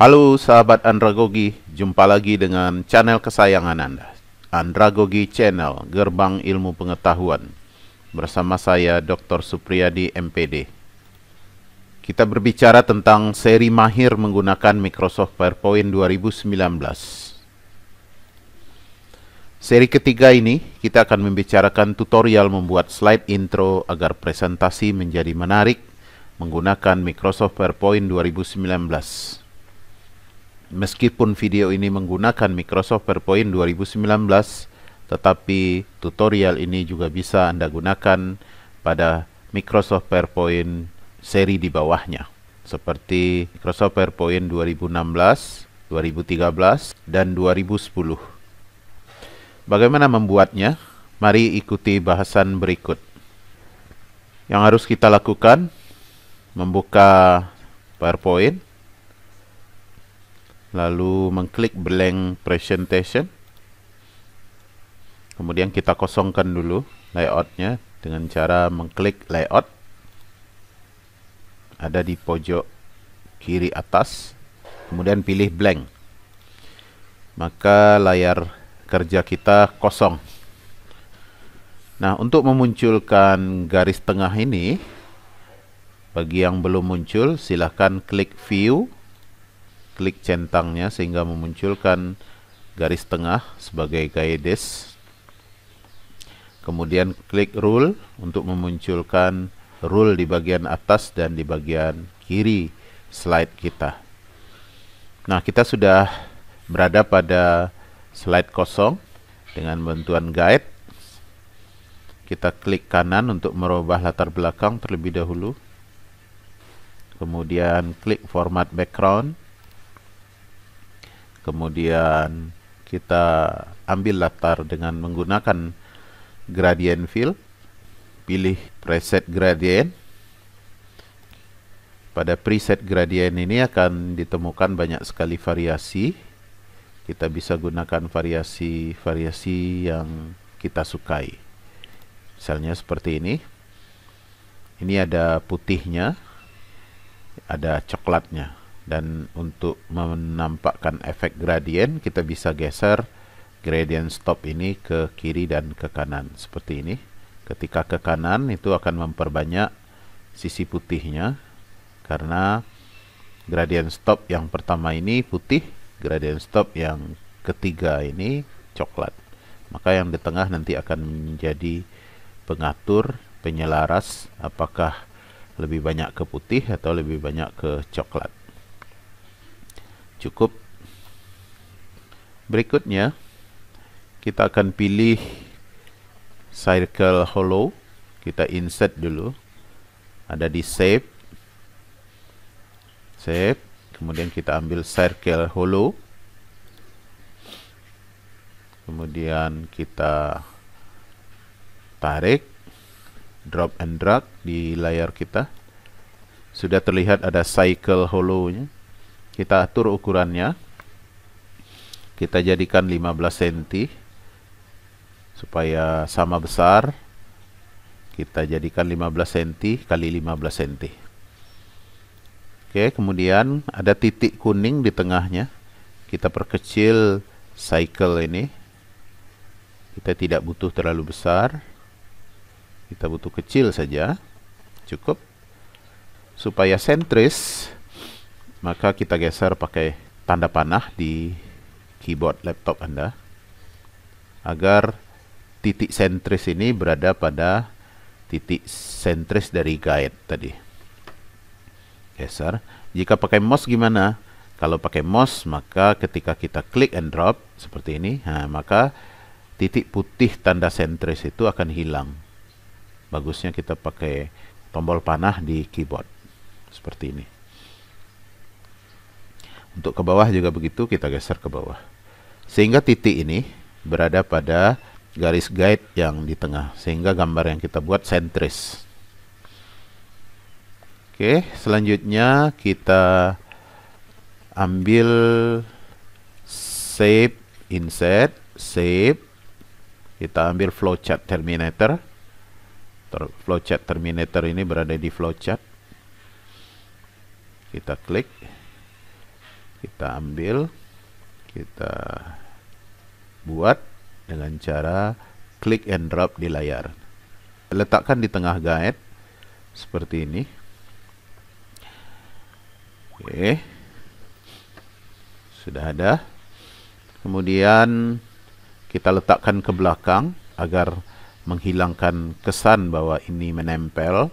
Halo sahabat andragogi, jumpa lagi dengan channel kesayangan Anda. Andragogi Channel, Gerbang Ilmu Pengetahuan. Bersama saya Dr. Supriyadi MPD. Kita berbicara tentang seri mahir menggunakan Microsoft PowerPoint 2019. Seri ketiga ini kita akan membicarakan tutorial membuat slide intro agar presentasi menjadi menarik menggunakan Microsoft PowerPoint 2019. Meskipun video ini menggunakan Microsoft PowerPoint 2019, tetapi tutorial ini juga bisa Anda gunakan pada Microsoft PowerPoint seri di bawahnya, seperti Microsoft PowerPoint 2016, 2013, dan 2010. Bagaimana membuatnya? Mari ikuti bahasan berikut. Yang harus kita lakukan, membuka PowerPoint, lalu mengklik blank presentation kemudian kita kosongkan dulu layoutnya dengan cara mengklik layout ada di pojok kiri atas kemudian pilih blank maka layar kerja kita kosong nah untuk memunculkan garis tengah ini bagi yang belum muncul silahkan klik view klik centangnya sehingga memunculkan garis tengah sebagai guides. Kemudian klik rule untuk memunculkan rule di bagian atas dan di bagian kiri slide kita. Nah, kita sudah berada pada slide kosong dengan bantuan guide. Kita klik kanan untuk merubah latar belakang terlebih dahulu. Kemudian klik format background kemudian kita ambil latar dengan menggunakan gradient fill pilih preset gradient pada preset gradient ini akan ditemukan banyak sekali variasi kita bisa gunakan variasi-variasi yang kita sukai misalnya seperti ini ini ada putihnya ada coklatnya dan untuk menampakkan efek gradient, kita bisa geser gradient stop ini ke kiri dan ke kanan seperti ini ketika ke kanan itu akan memperbanyak sisi putihnya karena gradient stop yang pertama ini putih gradient stop yang ketiga ini coklat maka yang di tengah nanti akan menjadi pengatur penyelaras apakah lebih banyak ke putih atau lebih banyak ke coklat cukup berikutnya kita akan pilih circle hollow kita insert dulu ada di shape shape kemudian kita ambil circle hollow kemudian kita tarik drop and drag di layar kita sudah terlihat ada cycle hollow-nya kita atur ukurannya kita jadikan 15 cm supaya sama besar kita jadikan 15 cm kali 15 cm oke kemudian ada titik kuning di tengahnya kita perkecil cycle ini kita tidak butuh terlalu besar kita butuh kecil saja cukup supaya sentris maka kita geser pakai tanda panah di keyboard laptop Anda agar titik sentris ini berada pada titik sentris dari guide tadi. Geser. Jika pakai mouse gimana? Kalau pakai mouse maka ketika kita klik and drop seperti ini, nah, maka titik putih tanda sentris itu akan hilang. Bagusnya kita pakai tombol panah di keyboard seperti ini. Untuk ke bawah juga begitu, kita geser ke bawah. Sehingga titik ini berada pada garis guide yang di tengah, sehingga gambar yang kita buat sentris. Oke, selanjutnya kita ambil shape insert, shape, kita ambil flowchart terminator. Ter flowchart terminator ini berada di flowchart. Kita klik kita ambil kita buat dengan cara klik and drop di layar letakkan di tengah guide seperti ini oke sudah ada kemudian kita letakkan ke belakang agar menghilangkan kesan bahwa ini menempel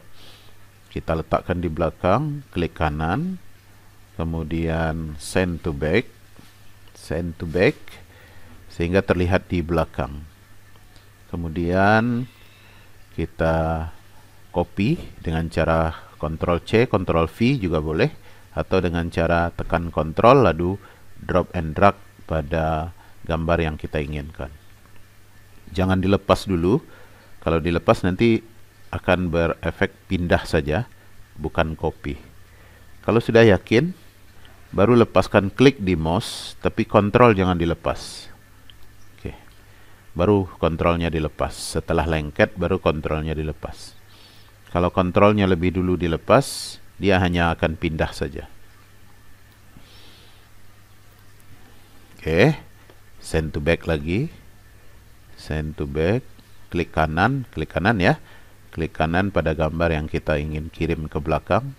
kita letakkan di belakang klik kanan kemudian send to back send to back sehingga terlihat di belakang kemudian kita copy dengan cara Ctrl C Ctrl V juga boleh atau dengan cara tekan Ctrl lalu drop and drag pada gambar yang kita inginkan jangan dilepas dulu kalau dilepas nanti akan berefek pindah saja bukan copy kalau sudah yakin baru lepaskan klik di mouse tapi kontrol jangan dilepas oke baru kontrolnya dilepas setelah lengket baru kontrolnya dilepas kalau kontrolnya lebih dulu dilepas dia hanya akan pindah saja oke send to back lagi send to back klik kanan klik kanan ya klik kanan pada gambar yang kita ingin kirim ke belakang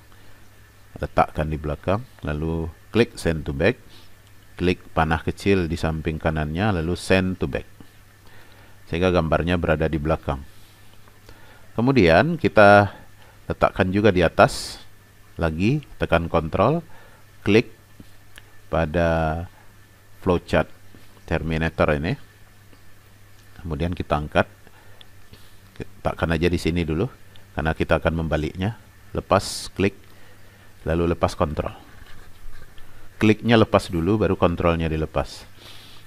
letakkan di belakang lalu klik send to back klik panah kecil di samping kanannya lalu send to back sehingga gambarnya berada di belakang kemudian kita letakkan juga di atas lagi tekan kontrol klik pada flowchart terminator ini kemudian kita angkat letakkan aja di sini dulu karena kita akan membaliknya lepas klik lalu lepas kontrol kliknya lepas dulu baru kontrolnya dilepas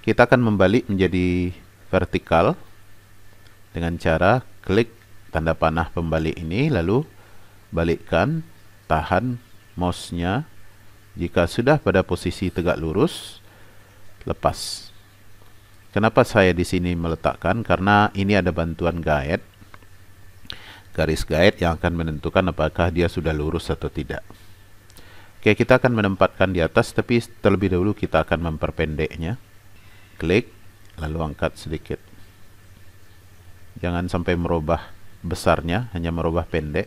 kita akan membalik menjadi vertikal dengan cara klik tanda panah pembalik ini lalu balikkan tahan mouse-nya jika sudah pada posisi tegak lurus lepas kenapa saya di sini meletakkan karena ini ada bantuan guide garis guide yang akan menentukan apakah dia sudah lurus atau tidak Oke, kita akan menempatkan di atas, tapi terlebih dahulu kita akan memperpendeknya. Klik, lalu angkat sedikit. Jangan sampai merubah besarnya, hanya merubah pendek.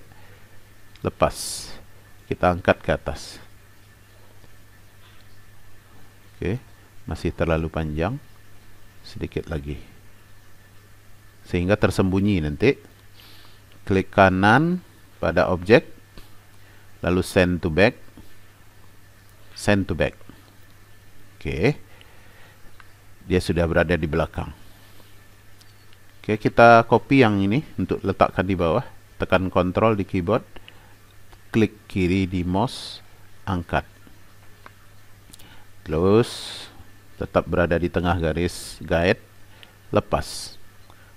Lepas, kita angkat ke atas. Oke, masih terlalu panjang. Sedikit lagi. Sehingga tersembunyi nanti. Klik kanan pada objek, lalu send to back send to back oke dia sudah berada di belakang oke kita copy yang ini untuk letakkan di bawah tekan Ctrl di keyboard klik kiri di mouse angkat close tetap berada di tengah garis guide lepas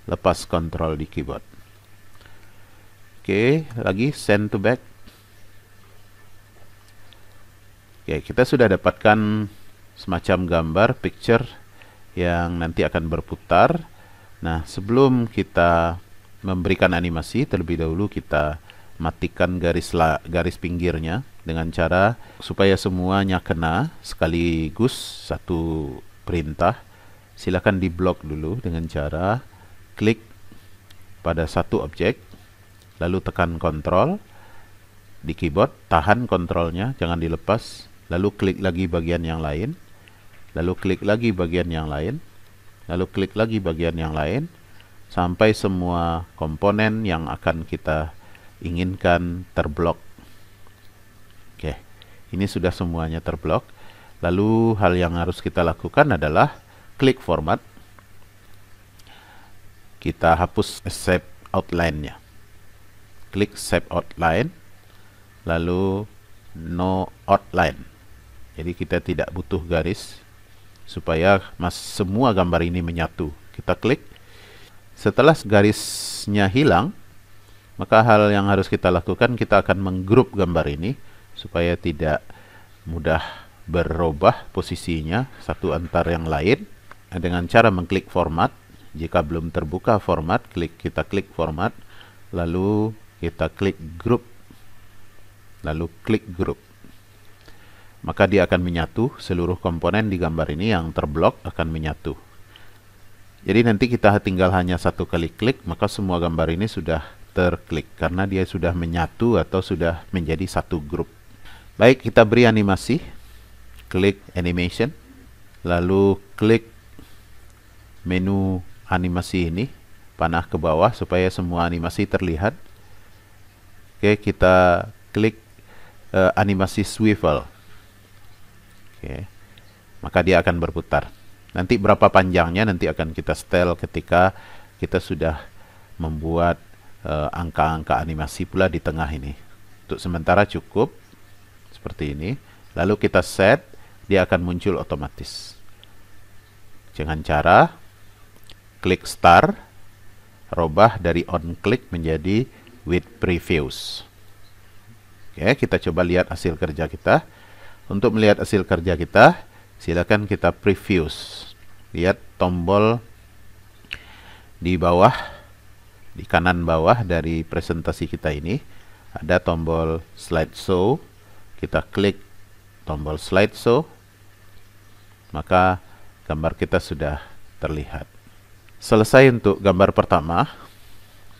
lepas Ctrl di keyboard oke lagi send to back Oke, kita sudah dapatkan semacam gambar picture yang nanti akan berputar. Nah, sebelum kita memberikan animasi, terlebih dahulu kita matikan garis la, garis pinggirnya dengan cara supaya semuanya kena sekaligus satu perintah. Silakan diblok dulu dengan cara klik pada satu objek, lalu tekan kontrol di keyboard, tahan kontrolnya, jangan dilepas, lalu klik lagi bagian yang lain, lalu klik lagi bagian yang lain, lalu klik lagi bagian yang lain, sampai semua komponen yang akan kita inginkan terblok. Oke, ini sudah semuanya terblok. Lalu hal yang harus kita lakukan adalah klik format. Kita hapus shape outline-nya. Klik shape outline, lalu no outline jadi kita tidak butuh garis supaya mas semua gambar ini menyatu kita klik setelah garisnya hilang maka hal yang harus kita lakukan kita akan menggrup gambar ini supaya tidak mudah berubah posisinya satu antar yang lain dengan cara mengklik format jika belum terbuka format klik kita klik format lalu kita klik grup lalu klik grup maka dia akan menyatu seluruh komponen di gambar ini yang terblok akan menyatu jadi nanti kita tinggal hanya satu kali klik maka semua gambar ini sudah terklik karena dia sudah menyatu atau sudah menjadi satu grup baik kita beri animasi klik animation lalu klik menu animasi ini panah ke bawah supaya semua animasi terlihat oke kita klik uh, animasi swivel maka dia akan berputar. Nanti berapa panjangnya nanti akan kita setel ketika kita sudah membuat eh, angka-angka uh, animasi pula di tengah ini. Untuk sementara cukup seperti ini. Lalu kita set, dia akan muncul otomatis. Dengan cara klik start, robah dari on click menjadi with previews. Oke, kita coba lihat hasil kerja kita. Untuk melihat hasil kerja kita, silakan kita preview. Lihat tombol di bawah, di kanan bawah dari presentasi kita ini, ada tombol slide show. Kita klik tombol slide show, maka gambar kita sudah terlihat. Selesai untuk gambar pertama,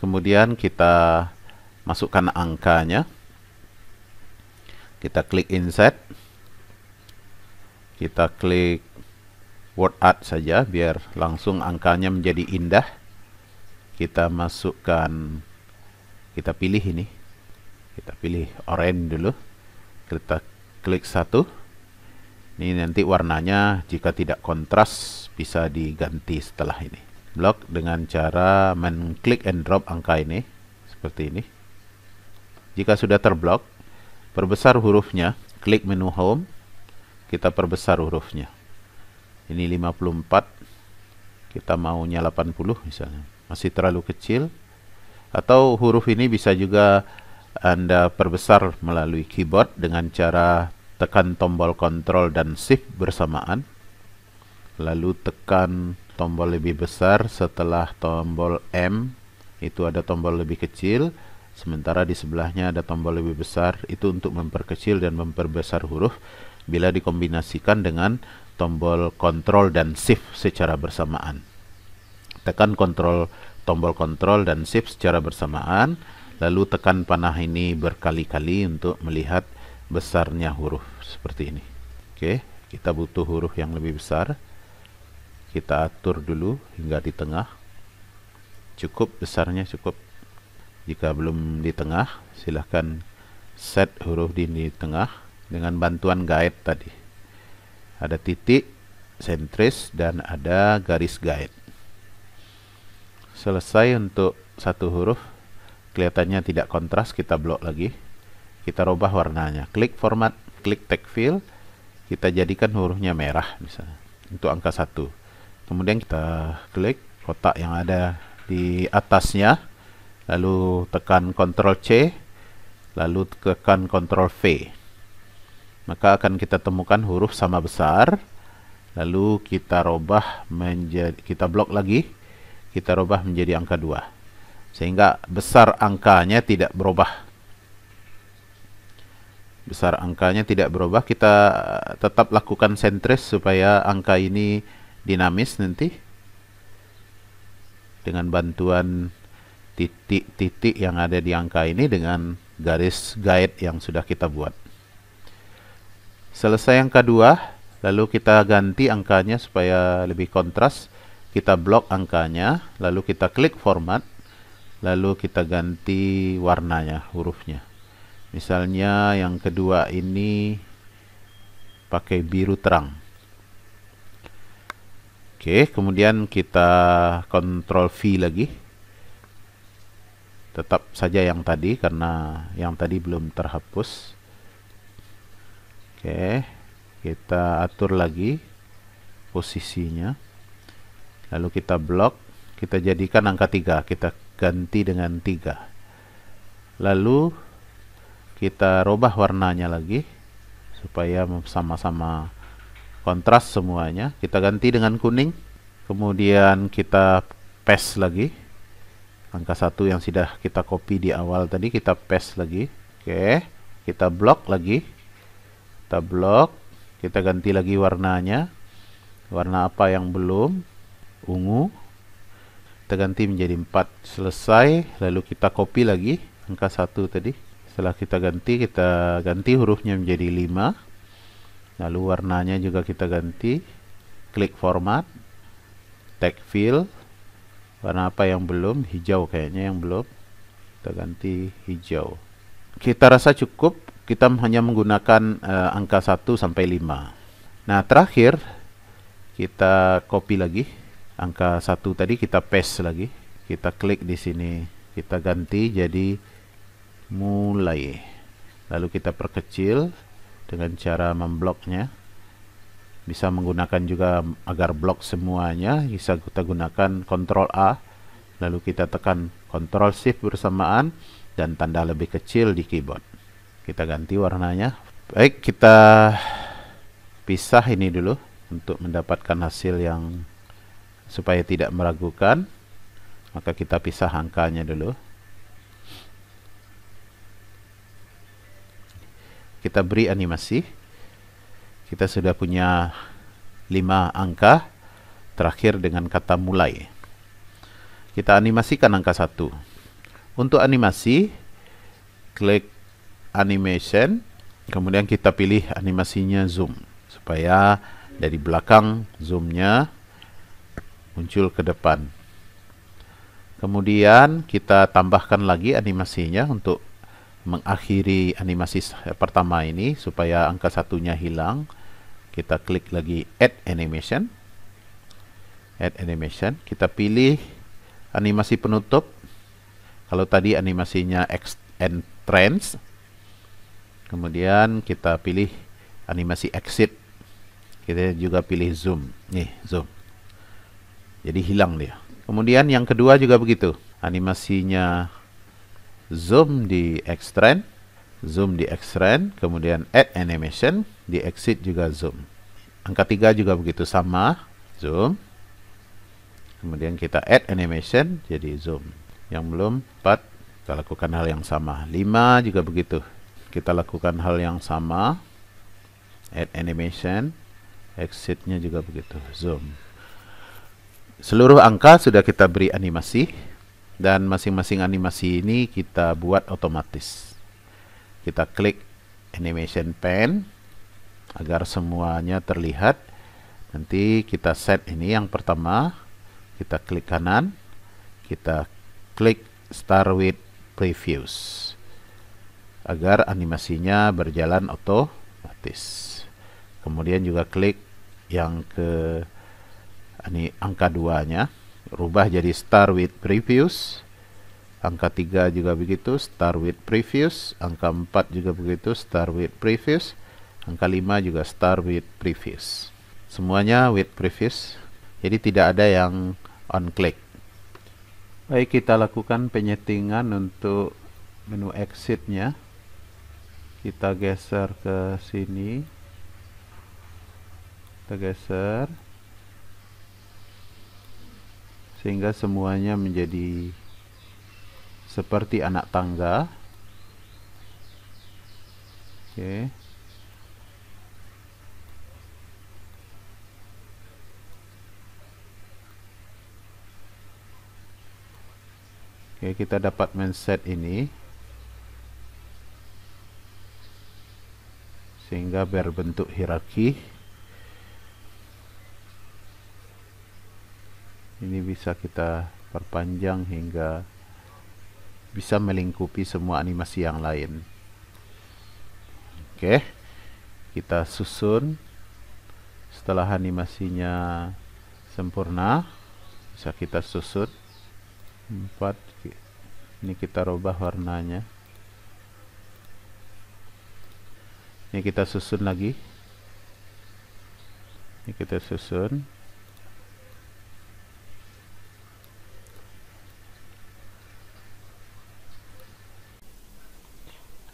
kemudian kita masukkan angkanya. Kita klik insert kita klik word art saja biar langsung angkanya menjadi indah kita masukkan kita pilih ini kita pilih orange dulu kita klik satu ini nanti warnanya jika tidak kontras bisa diganti setelah ini blok dengan cara menklik and drop angka ini seperti ini jika sudah terblok perbesar hurufnya klik menu home kita perbesar hurufnya ini 54 kita maunya 80 misalnya masih terlalu kecil atau huruf ini bisa juga Anda perbesar melalui keyboard dengan cara tekan tombol Ctrl dan shift bersamaan lalu tekan tombol lebih besar setelah tombol M itu ada tombol lebih kecil sementara di sebelahnya ada tombol lebih besar itu untuk memperkecil dan memperbesar huruf bila dikombinasikan dengan tombol kontrol dan shift secara bersamaan. Tekan kontrol tombol kontrol dan shift secara bersamaan, lalu tekan panah ini berkali-kali untuk melihat besarnya huruf seperti ini. Oke, kita butuh huruf yang lebih besar. Kita atur dulu hingga di tengah. Cukup besarnya cukup. Jika belum di tengah, silahkan set huruf di, di tengah dengan bantuan guide tadi. Ada titik, sentris, dan ada garis guide. Selesai untuk satu huruf, kelihatannya tidak kontras, kita blok lagi. Kita rubah warnanya. Klik format, klik tag fill, kita jadikan hurufnya merah misalnya untuk angka satu. Kemudian kita klik kotak yang ada di atasnya, lalu tekan Ctrl C, lalu tekan Ctrl V maka akan kita temukan huruf sama besar lalu kita robah menjadi kita blok lagi kita robah menjadi angka 2 sehingga besar angkanya tidak berubah besar angkanya tidak berubah kita eh, tetap lakukan sentris supaya angka ini dinamis nanti dengan bantuan titik-titik yang ada di angka ini dengan garis guide yang sudah kita buat Selesai yang kedua, lalu kita ganti angkanya supaya lebih kontras. Kita blok angkanya, lalu kita klik format, lalu kita ganti warnanya, hurufnya. Misalnya yang kedua ini pakai biru terang. Oke, kemudian kita kontrol V lagi. Tetap saja yang tadi karena yang tadi belum terhapus. Oke, kita atur lagi posisinya. Lalu kita blok, kita jadikan angka 3, kita ganti dengan 3. Lalu kita rubah warnanya lagi supaya sama-sama kontras semuanya. Kita ganti dengan kuning, kemudian kita paste lagi. Angka satu yang sudah kita copy di awal tadi kita paste lagi. Oke, kita blok lagi kita blok kita ganti lagi warnanya warna apa yang belum ungu kita ganti menjadi 4 selesai lalu kita copy lagi angka 1 tadi setelah kita ganti kita ganti hurufnya menjadi 5 lalu warnanya juga kita ganti klik format tag fill warna apa yang belum hijau kayaknya yang belum kita ganti hijau kita rasa cukup kita hanya menggunakan uh, angka 1 sampai 5. Nah, terakhir kita copy lagi angka 1 tadi kita paste lagi. Kita klik di sini, kita ganti jadi mulai. Lalu kita perkecil dengan cara membloknya. Bisa menggunakan juga agar blok semuanya, bisa kita gunakan Ctrl A lalu kita tekan Ctrl Shift bersamaan dan tanda lebih kecil di keyboard kita ganti warnanya baik kita pisah ini dulu untuk mendapatkan hasil yang supaya tidak meragukan maka kita pisah angkanya dulu kita beri animasi kita sudah punya 5 angka terakhir dengan kata mulai kita animasikan angka 1 untuk animasi klik animation kemudian kita pilih animasinya zoom supaya dari belakang zoomnya muncul ke depan kemudian kita tambahkan lagi animasinya untuk mengakhiri animasi eh, pertama ini supaya angka satunya hilang kita klik lagi add animation add animation kita pilih animasi penutup kalau tadi animasinya X and trends kemudian kita pilih animasi exit kita juga pilih zoom nih zoom jadi hilang dia kemudian yang kedua juga begitu animasinya zoom di extrend zoom di extrend kemudian add animation di exit juga zoom angka tiga juga begitu sama zoom kemudian kita add animation jadi zoom yang belum 4 kita lakukan hal yang sama 5 juga begitu kita lakukan hal yang sama add animation exitnya juga begitu zoom seluruh angka sudah kita beri animasi dan masing-masing animasi ini kita buat otomatis kita klik animation pen agar semuanya terlihat nanti kita set ini yang pertama kita klik kanan kita klik start with previews agar animasinya berjalan otomatis. Kemudian juga klik yang ke ini angka 2-nya, rubah jadi start with previous. Angka tiga juga begitu, start with previous. Angka empat juga begitu, start with previous. Angka lima juga start with previous. Semuanya with previous. Jadi tidak ada yang on click. Baik, kita lakukan penyetingan untuk menu exitnya. nya kita geser ke sini kita geser sehingga semuanya menjadi seperti anak tangga oke Oke, kita dapat set ini. sehingga berbentuk hierarki ini bisa kita perpanjang hingga bisa melingkupi semua animasi yang lain oke kita susun setelah animasinya sempurna bisa kita susun empat ini kita rubah warnanya ini kita susun lagi ini kita susun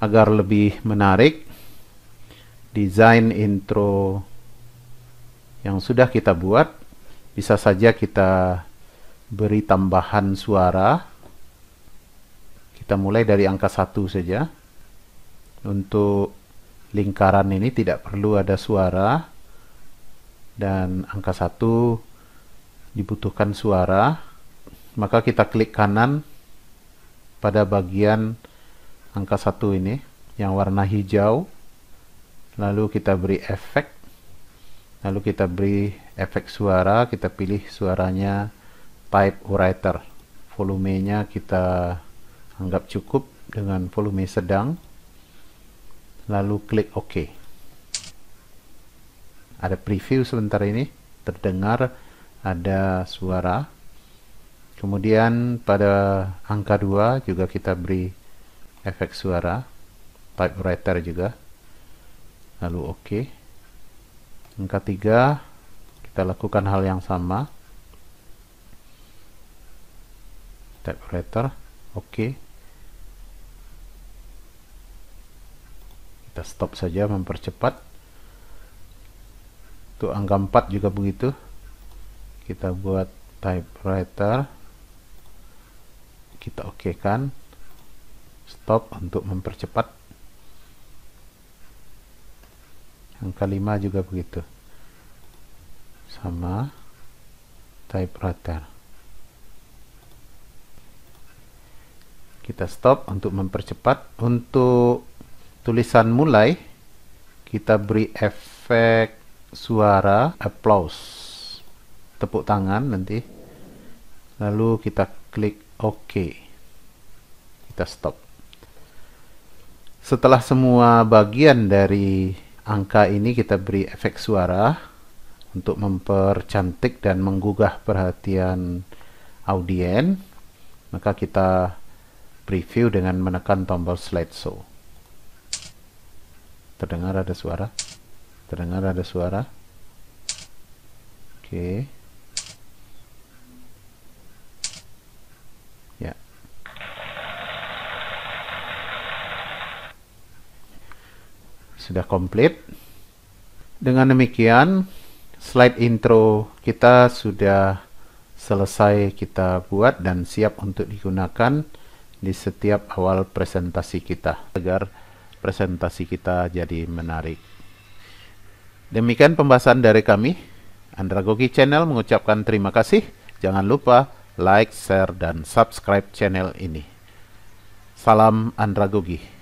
agar lebih menarik desain intro yang sudah kita buat bisa saja kita beri tambahan suara kita mulai dari angka satu saja untuk lingkaran ini tidak perlu ada suara dan angka satu dibutuhkan suara maka kita klik kanan pada bagian angka satu ini yang warna hijau lalu kita beri efek lalu kita beri efek suara kita pilih suaranya type writer volumenya kita anggap cukup dengan volume sedang lalu klik OK. Ada preview sebentar ini, terdengar ada suara. Kemudian pada angka 2 juga kita beri efek suara, typewriter juga. Lalu OK. Angka 3 kita lakukan hal yang sama. Typewriter, oke. Okay. kita stop saja mempercepat untuk angka 4 juga begitu kita buat typewriter kita oke okay kan stop untuk mempercepat angka 5 juga begitu sama typewriter kita stop untuk mempercepat untuk tulisan mulai kita beri efek suara applause tepuk tangan nanti lalu kita klik OK kita stop setelah semua bagian dari angka ini kita beri efek suara untuk mempercantik dan menggugah perhatian audien maka kita preview dengan menekan tombol slideshow terdengar ada suara terdengar ada suara oke ya sudah komplit dengan demikian slide intro kita sudah selesai kita buat dan siap untuk digunakan di setiap awal presentasi kita agar presentasi kita jadi menarik. Demikian pembahasan dari kami. Andragogi Channel mengucapkan terima kasih. Jangan lupa like, share, dan subscribe channel ini. Salam Andragogi.